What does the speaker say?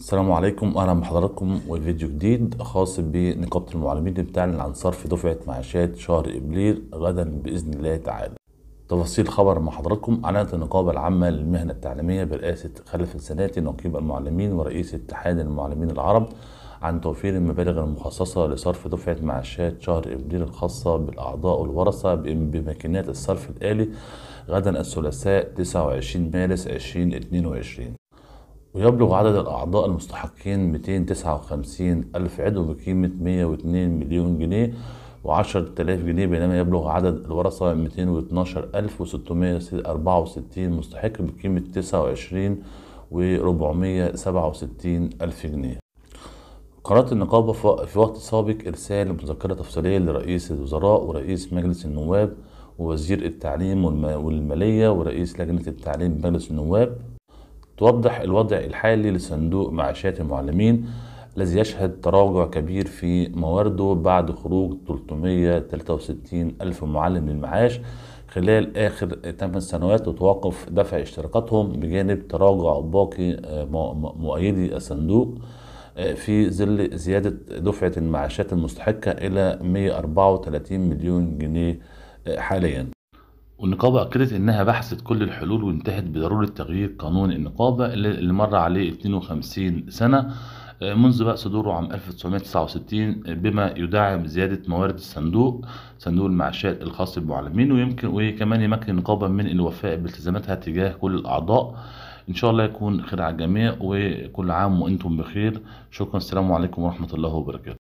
السلام عليكم اهلا بحضراتكم وفيديو جديد خاص بنقابه المعلمين اللي بتعلن عن صرف دفعه معاشات شهر ابريل غدا باذن الله تعالى تفاصيل الخبر مع حضراتكم اعلنت النقابه العامه للمهنه التعليميه برئاسه خلف السناتي نقيب المعلمين ورئيس اتحاد المعلمين العرب عن توفير المبالغ المخصصة لصرف دفعة معاشات شهر إبريل الخاصة بالأعضاء والورثة بماكينات الصرف الآلي غدا الثلاثاء 29 مارس 2022 ويبلغ عدد الأعضاء المستحقين 259 ألف عضو بقيمة 102 مليون جنيه و 10 آلاف جنيه بينما يبلغ عدد الورثة 212 ألف و664 مستحق بقيمة 29 و467 ألف جنيه قررت النقابة في وقت سابق إرسال مذكرة تفصيلية لرئيس الوزراء ورئيس مجلس النواب ووزير التعليم والمالية ورئيس لجنة التعليم بمجلس النواب توضح الوضع الحالي لصندوق معاشات المعلمين الذي يشهد تراجع كبير في موارده بعد خروج 363 ألف معلم للمعاش خلال آخر 8 سنوات وتوقف دفع اشتراكاتهم بجانب تراجع باقي آه، مؤيدي الصندوق آه، في ظل زيادة دفعة المعاشات المستحقة إلى 134 مليون جنيه آه، حاليا والنقابة أكدت إنها بحثت كل الحلول وانتهت بضرورة تغيير قانون النقابة اللي مر عليه 52 سنة آه، منذ بقى صدوره عام 1969 آه، بما يدعم زيادة موارد الصندوق صندوق المعاشات الخاص بالمعلمين ويمكن وكمان يمكن النقابة من الوفاء بالتزاماتها تجاه كل الأعضاء إن شاء الله يكون خير على الجميع وكل عام وأنتم بخير شكرا السلام عليكم ورحمة الله وبركاته